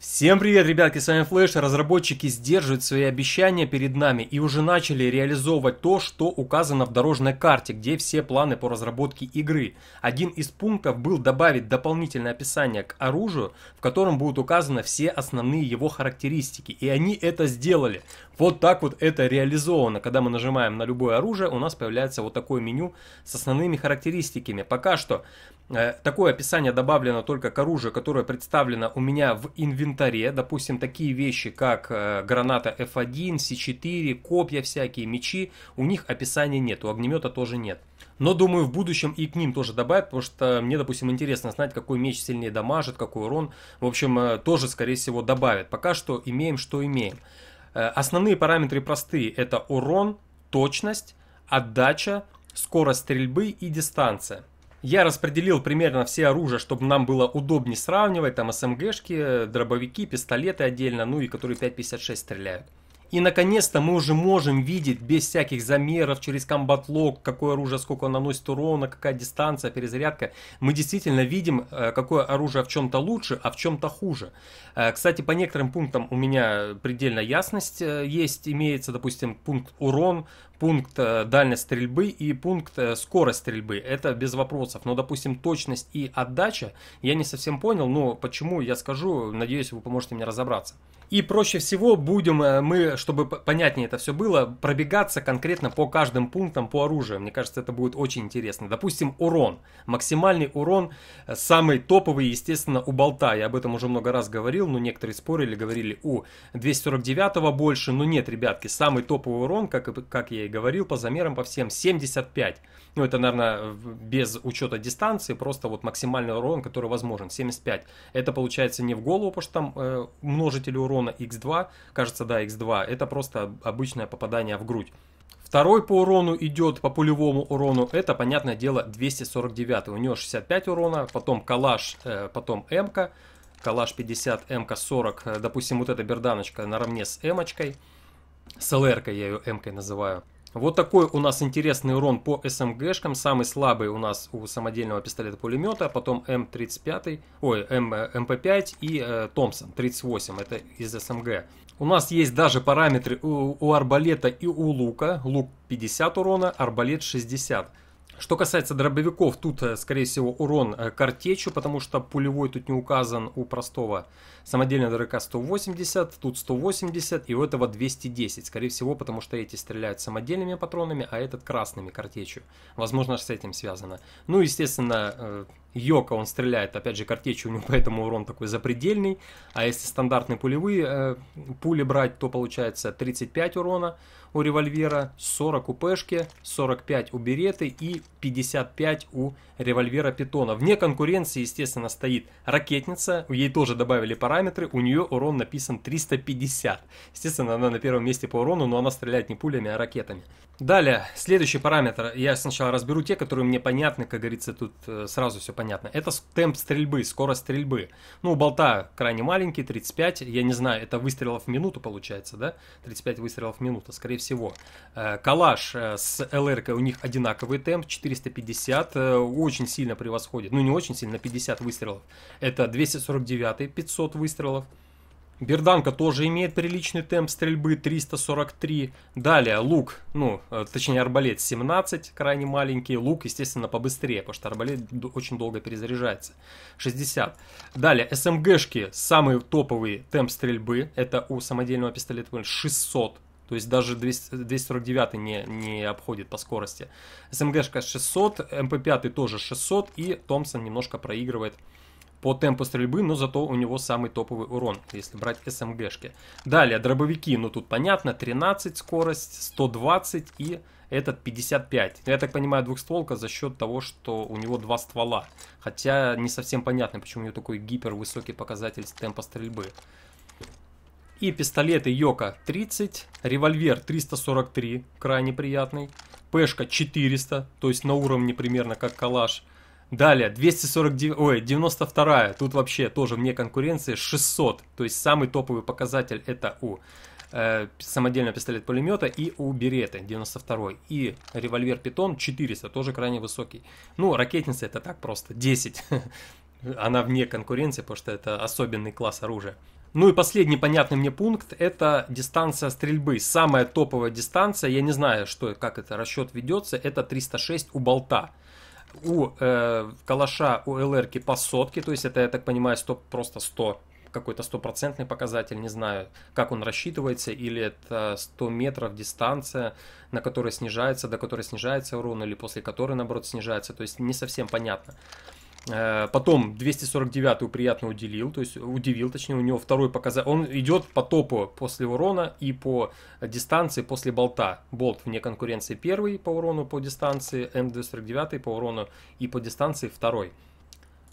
Всем привет, ребятки, с вами Флэш. Разработчики сдерживают свои обещания перед нами и уже начали реализовывать то, что указано в дорожной карте, где все планы по разработке игры. Один из пунктов был добавить дополнительное описание к оружию, в котором будут указаны все основные его характеристики. И они это сделали. Вот так вот это реализовано. Когда мы нажимаем на любое оружие, у нас появляется вот такое меню с основными характеристиками. Пока что э, такое описание добавлено только к оружию, которое представлено у меня в инвентаре инвентаре, допустим, такие вещи, как э, граната F1, C4, копья всякие, мечи, у них описания нет, у огнемета тоже нет. Но думаю, в будущем и к ним тоже добавят, потому что мне, допустим, интересно знать, какой меч сильнее дамажит, какой урон. В общем, э, тоже, скорее всего, добавят. Пока что имеем, что имеем. Э, основные параметры простые. Это урон, точность, отдача, скорость стрельбы и дистанция. Я распределил примерно все оружия, чтобы нам было удобнее сравнивать. Там СМГшки, дробовики, пистолеты отдельно, ну и которые 5.56 стреляют. И наконец-то мы уже можем видеть без всяких замеров через комбатлог, какое оружие сколько оно наносит урона, какая дистанция, перезарядка. Мы действительно видим, э, какое оружие в чем-то лучше, а в чем-то хуже. Э, кстати, по некоторым пунктам у меня предельная ясность э, есть, имеется, допустим, пункт урон пункт э, дальность стрельбы и пункт э, скорость стрельбы. Это без вопросов. Но, допустим, точность и отдача я не совсем понял, но почему я скажу, надеюсь, вы поможете мне разобраться. И проще всего будем э, мы, чтобы понятнее это все было, пробегаться конкретно по каждым пунктам по оружию. Мне кажется, это будет очень интересно. Допустим, урон. Максимальный урон, самый топовый, естественно, у болта. Я об этом уже много раз говорил, но некоторые спорили, говорили, у 249 больше. Но нет, ребятки, самый топовый урон, как, как я и говорил по замерам по всем 75. Ну, это, наверное, без учета дистанции, просто вот максимальный урон, который возможен, 75. Это получается не в голову, потому что там э, множители урона x2, кажется, да, x2, это просто обычное попадание в грудь. Второй по урону идет, по пулевому урону, это, понятное дело, 249. У него 65 урона, потом калаш, э, потом м-ка, калаш 50, м-ка 40, допустим, вот эта берданочка наравне с м-очкой, с лр я ее м-кой называю. Вот такой у нас интересный урон по СМГшкам. Самый слабый у нас у самодельного пистолета-пулемета, а потом М35, ой, М, э, МП5 и э, Томпсон 38, это из СМГ. У нас есть даже параметры у, у арбалета и у лука. Лук 50 урона, арбалет 60. Что касается дробовиков, тут, э, скорее всего, урон э, картечу, потому что пулевой тут не указан у простого самодельного ДРК 180, тут 180 и у этого 210, скорее всего, потому что эти стреляют самодельными патронами, а этот красными картечью. Возможно, с этим связано. Ну, естественно, э, Йока он стреляет, опять же, картечью у него, поэтому урон такой запредельный. А если стандартные пулевые э, пули брать, то получается 35 урона у револьвера, 40 у пешки, 45 у береты и 55 у револьвера питона. Вне конкуренции, естественно, стоит ракетница, ей тоже добавили параметры, у нее урон написан 350. Естественно, она на первом месте по урону, но она стреляет не пулями, а ракетами. Далее, следующий параметр. Я сначала разберу те, которые мне понятны, как говорится, тут э, сразу все понятно. Это темп стрельбы, скорость стрельбы. Ну, болта крайне маленький, 35, я не знаю, это выстрелов в минуту получается, да? 35 выстрелов в минуту, скорее всего. Э, калаш э, с ЛРК у них одинаковый темп, 450, очень сильно превосходит. Ну, не очень сильно, на 50 выстрелов. Это 249, 500 выстрелов. Берданка тоже имеет приличный темп стрельбы 343. Далее лук, ну, э, точнее арбалет 17, крайне маленький. Лук, естественно, побыстрее, потому что арбалет очень долго перезаряжается. 60. Далее СМГшки, самый топовый темп стрельбы, это у самодельного пистолета 600. То есть даже 200, 249 не, не обходит по скорости. СМГшка 600, МП5 тоже 600 и Томпсон немножко проигрывает по темпу стрельбы, но зато у него самый топовый урон, если брать СМГшки. Далее, дробовики, ну тут понятно, 13 скорость, 120 и этот 55. Я так понимаю, двухстволка за счет того, что у него два ствола. Хотя не совсем понятно, почему у него такой гипервысокий показатель темпа стрельбы. И пистолеты Йока 30, револьвер 343, крайне приятный, пешка 400, то есть на уровне примерно как калаш, Далее, 249, ой, 92 тут вообще тоже вне конкуренции, 600, то есть самый топовый показатель это у э, самодельного пистолет-пулемета и у береты 92 и револьвер питон 400 тоже крайне высокий ну ракетница это так просто 10 она вне конкуренции потому что это особенный класс оружия ну и последний понятный мне пункт – это дистанция стрельбы. Самая топовая дистанция, я не знаю, что, как это расчет ведется, это 306 у болта у э, калаша, у ЛРки по сотке, то есть это, я так понимаю, 100, просто 100, какой-то стопроцентный показатель, не знаю, как он рассчитывается, или это 100 метров дистанция, на которой снижается, до которой снижается урон, или после которой, наоборот, снижается, то есть не совсем понятно. Э, потом 249-ю приятно уделил, то есть удивил, точнее, у него второй показатель. Он идет по топу после урона и по дистанции после болта. Болт вне конкуренции первый по урону по дистанции, М249 по урону и по дистанции второй.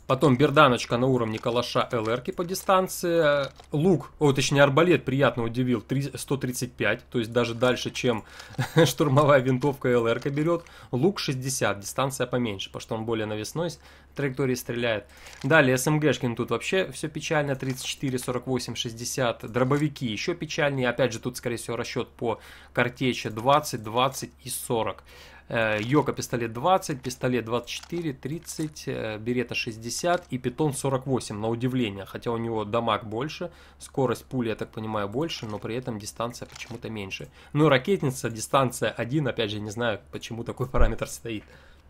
Потом берданочка на уровне калаша лр по дистанции. Лук, о, точнее арбалет приятно удивил, 3, 135, то есть даже дальше, чем штурмовая винтовка лр берет. Лук 60, дистанция поменьше, потому что он более навесной, траектории стреляет. Далее СМГшкин тут вообще все печально, 34, 48, 60. Дробовики еще печальнее, опять же тут скорее всего расчет по картече 20, 20 и 40. Э, Йока пистолет 20, пистолет 24, 30, э, берета 60 и питон 48, на удивление. Хотя у него дамаг больше, скорость пули, я так понимаю, больше, но при этом дистанция почему-то меньше. Ну и ракетница, дистанция 1, опять же, не знаю, почему такой параметр стоит.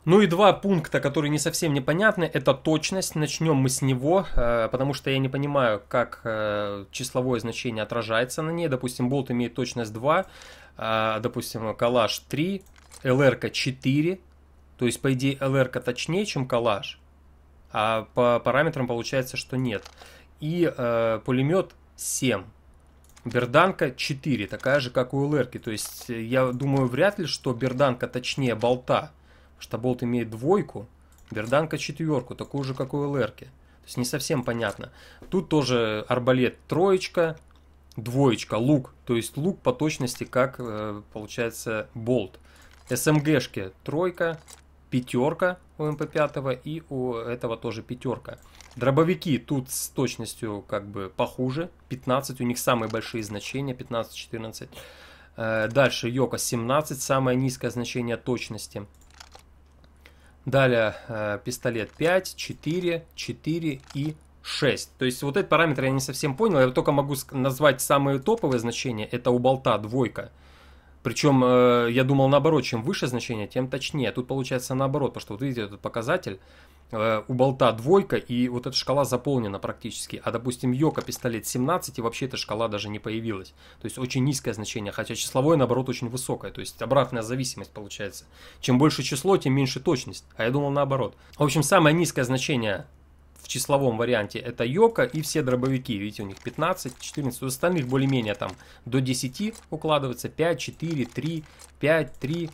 Ну и два пункта, которые не совсем непонятны, это точность. Начнем мы с него, э, потому что я не понимаю, как числовое значение отражается на ней. Допустим, болт имеет точность 2, а, допустим, калаш 3, LR 4, то есть, по идее, LR точнее, чем коллаж, а по параметрам получается, что нет. И э, пулемет 7. Берданка 4, такая же, как у ЛР. То есть, я думаю, вряд ли, что берданка точнее болта, потому что болт имеет двойку, берданка четверку, такую же, как у ЛР. То есть, не совсем понятно. Тут тоже арбалет троечка, двоечка, лук. То есть, лук по точности, как, э, получается, болт. СМГшки тройка, пятерка у МП5 и у этого тоже пятерка. Дробовики тут с точностью как бы похуже. 15, у них самые большие значения, 15-14. Э, дальше Йока 17, самое низкое значение точности. Далее э, пистолет 5, 4, 4 и 6. То есть вот этот параметр я не совсем понял. Я только могу назвать самые топовые значения. Это у болта двойка. Причем э, я думал наоборот, чем выше значение, тем точнее. Тут получается наоборот, потому что вот видите этот показатель, э, у болта двойка, и вот эта шкала заполнена практически. А, допустим, Йока пистолет 17, и вообще эта шкала даже не появилась. То есть очень низкое значение, хотя числовое, наоборот, очень высокое. То есть обратная зависимость получается. Чем больше число, тем меньше точность. А я думал наоборот. В общем, самое низкое значение в числовом варианте это Йока и все дробовики. Видите, у них 15, 14, у остальных более-менее там до 10 укладывается. 5, 4, 3, 5, 3,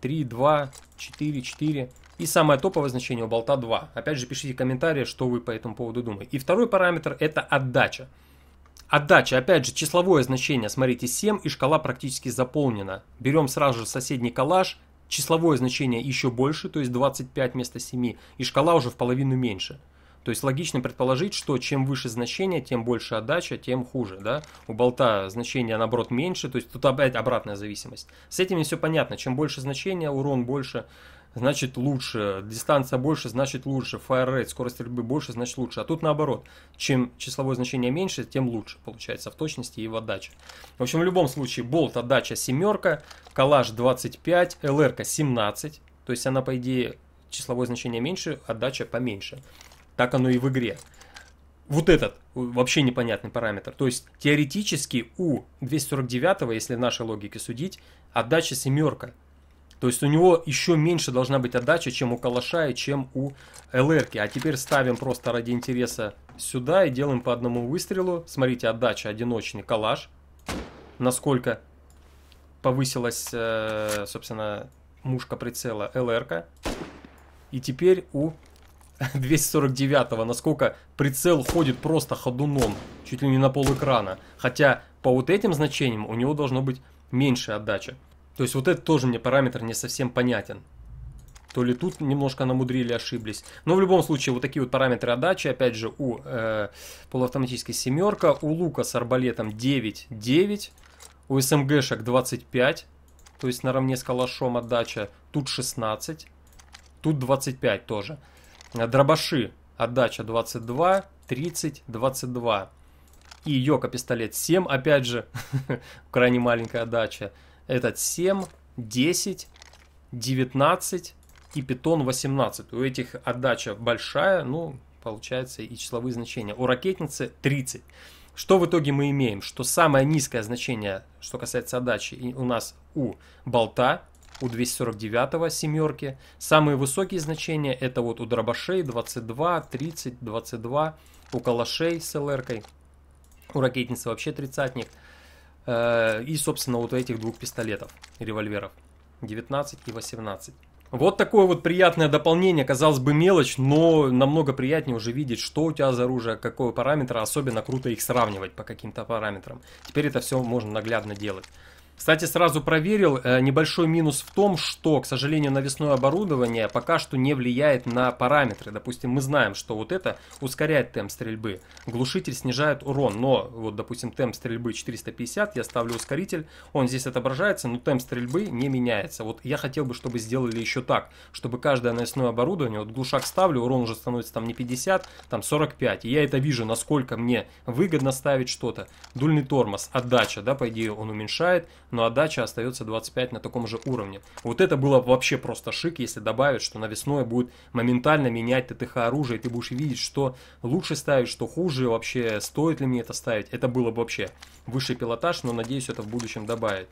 3, 2, 4, 4. И самое топовое значение у болта 2. Опять же, пишите комментарии, что вы по этому поводу думаете. И второй параметр это отдача. Отдача, опять же, числовое значение, смотрите, 7 и шкала практически заполнена. Берем сразу же соседний коллаж, числовое значение еще больше, то есть 25 вместо 7, и шкала уже в половину меньше. То есть логично предположить, что чем выше значение, тем больше отдача, тем хуже, да? У болта значение, наоборот, меньше, то есть тут опять обратная зависимость. С этими все понятно, чем больше значение, урон больше, значит лучше, дистанция больше, значит лучше, fire rate, скорость стрельбы больше, значит лучше. А тут наоборот, чем числовое значение меньше, тем лучше получается в точности и в отдаче. В общем, в любом случае, болт отдача семерка, коллаж 25, ЛР 17, то есть она, по идее, числовое значение меньше, отдача поменьше так оно и в игре. Вот этот э, вообще непонятный параметр. То есть теоретически у 249, если в нашей логике судить, отдача семерка. То есть у него еще меньше должна быть отдача, чем у калаша и чем у ЛР. -ки. А теперь ставим просто ради интереса сюда и делаем по одному выстрелу. Смотрите, отдача одиночный калаш. Насколько повысилась, э, собственно, мушка прицела ЛР. -ка. И теперь у 249-го, насколько прицел ходит просто ходуном, чуть ли не на пол экрана. Хотя по вот этим значениям у него должно быть меньше отдача. То есть вот это тоже мне параметр не совсем понятен. То ли тут немножко намудрили, ошиблись. Но в любом случае, вот такие вот параметры отдачи. Опять же, у э, полуавтоматической семерка, у лука с арбалетом 9, 9, у СМГшек 25, то есть наравне с калашом отдача. Тут 16, тут 25 тоже. Дробаши отдача 22, 30, 22. И Йока пистолет 7, опять же, крайне маленькая отдача. Этот 7, 10, 19 и питон 18. У этих отдача большая, ну, получается и числовые значения. У ракетницы 30. Что в итоге мы имеем? Что самое низкое значение, что касается отдачи, у нас у болта у 249 семерки. Самые высокие значения это вот у дробашей 22, 30, 22, у калашей с ЛРкой, у ракетницы вообще тридцатник. Э, и, собственно, вот у этих двух пистолетов, револьверов, 19 и 18. Вот такое вот приятное дополнение, казалось бы мелочь, но намного приятнее уже видеть, что у тебя за оружие, какого параметра, особенно круто их сравнивать по каким-то параметрам. Теперь это все можно наглядно делать. Кстати, сразу проверил, э, небольшой минус в том, что, к сожалению, навесное оборудование пока что не влияет на параметры. Допустим, мы знаем, что вот это ускоряет темп стрельбы, глушитель снижает урон, но вот, допустим, темп стрельбы 450, я ставлю ускоритель, он здесь отображается, но темп стрельбы не меняется. Вот я хотел бы, чтобы сделали еще так, чтобы каждое навесное оборудование, вот глушак ставлю, урон уже становится там не 50, там 45, и я это вижу, насколько мне выгодно ставить что-то. Дульный тормоз, отдача, да, по идее он уменьшает, но отдача остается 25 на таком же уровне. Вот это было вообще просто шик, если добавить, что навесное будет моментально менять ТТХ оружие, и ты будешь видеть, что лучше ставить, что хуже, вообще стоит ли мне это ставить. Это было бы вообще высший пилотаж, но надеюсь это в будущем добавит.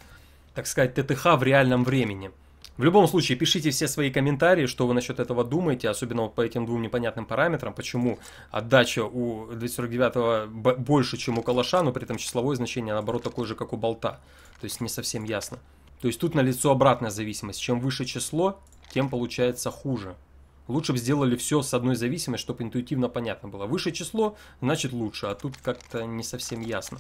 Так сказать, ТТХ в реальном времени. В любом случае, пишите все свои комментарии, что вы насчет этого думаете, особенно вот по этим двум непонятным параметрам, почему отдача у 249 больше, чем у калаша, но при этом числовое значение, наоборот, такое же, как у болта. То есть не совсем ясно. То есть тут налицо обратная зависимость. Чем выше число, тем получается хуже. Лучше бы сделали все с одной зависимостью, чтобы интуитивно понятно было. Выше число, значит лучше, а тут как-то не совсем ясно.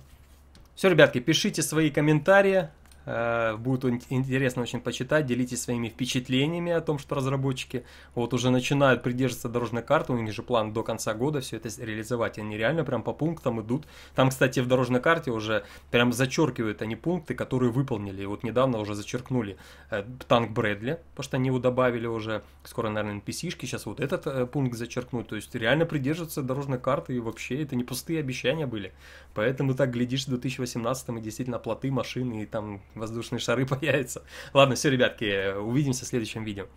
Все, ребятки, пишите свои комментарии, Э, будет интересно очень почитать, делитесь своими впечатлениями о том, что разработчики вот уже начинают придерживаться дорожной карты, у них же план до конца года все это реализовать. Они реально прям по пунктам идут. Там, кстати, в дорожной карте уже прям зачеркивают они пункты, которые выполнили. И вот недавно уже зачеркнули э, танк Брэдли, потому что они его добавили уже. Скоро, наверное, NPC-шки сейчас вот этот э, пункт зачеркнут. То есть реально придерживаться дорожной карты и вообще это не пустые обещания были. Поэтому так глядишь в 2018 и действительно плоты, машины и там воздушные шары появятся. Ладно, все, ребятки, увидимся в следующем видео.